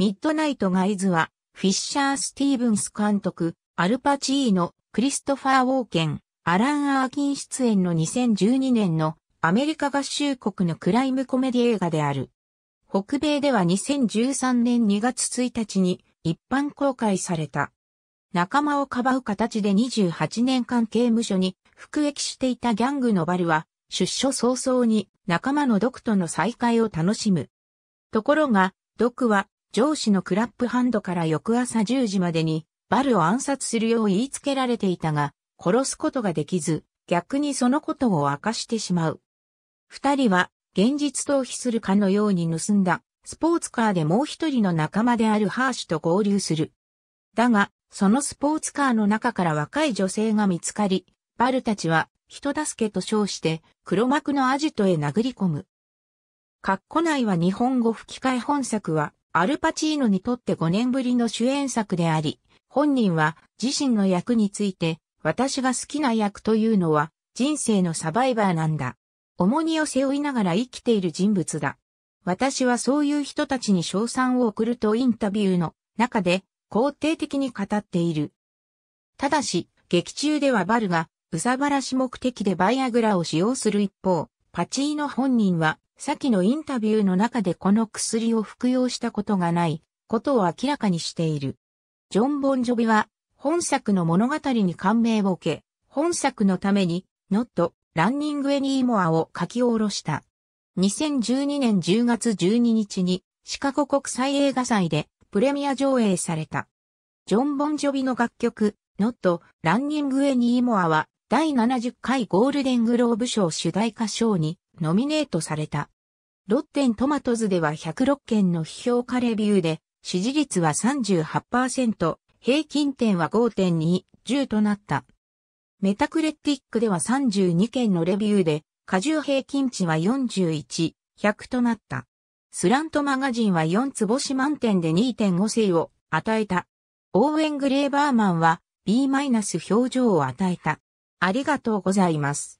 ミッドナイト・ガイズは、フィッシャー・スティーブンス監督、アルパチーノ、クリストファー・ウォーケン、アラン・アーキン出演の2012年のアメリカ合衆国のクライムコメディ映画である。北米では2013年2月1日に一般公開された。仲間をかばう形で28年間刑務所に服役していたギャングのバルは、出所早々に仲間のドクとの再会を楽しむ。ところが、ドクは上司のクラップハンドから翌朝10時までに、バルを暗殺するよう言いつけられていたが、殺すことができず、逆にそのことを明かしてしまう。二人は、現実逃避するかのように盗んだ、スポーツカーでもう一人の仲間であるハーシュと合流する。だが、そのスポーツカーの中から若い女性が見つかり、バルたちは、人助けと称して、黒幕のアジトへ殴り込む。カッコ内は日本語吹き替え本作は、アルパチーノにとって5年ぶりの主演作であり、本人は自身の役について、私が好きな役というのは人生のサバイバーなんだ。重荷を背負いながら生きている人物だ。私はそういう人たちに賞賛を送るとインタビューの中で肯定的に語っている。ただし、劇中ではバルが、うさばらし目的でバイアグラを使用する一方、パチーノ本人は、先のインタビューの中でこの薬を服用したことがない、ことを明らかにしている。ジョン・ボンジョビは、本作の物語に感銘を受け、本作のために、ノット、ランニング・エニーモアを書き下ろした。2012年10月12日に、シカゴ国際映画祭で、プレミア上映された。ジョン・ボンジョビの楽曲、ノット、ランニング・エニーモアは、第70回ゴールデングローブ賞主題歌賞にノミネートされた。ロッテントマトズでは106件の批評家レビューで、支持率は38%、平均点は5.2、10となった。メタクレティックでは32件のレビューで、過重平均値は41、100となった。スラントマガジンは4つ星満点で2.5星を与えた。オーウェン・グレーバーマンは B- 表情を与えた。ありがとうございます。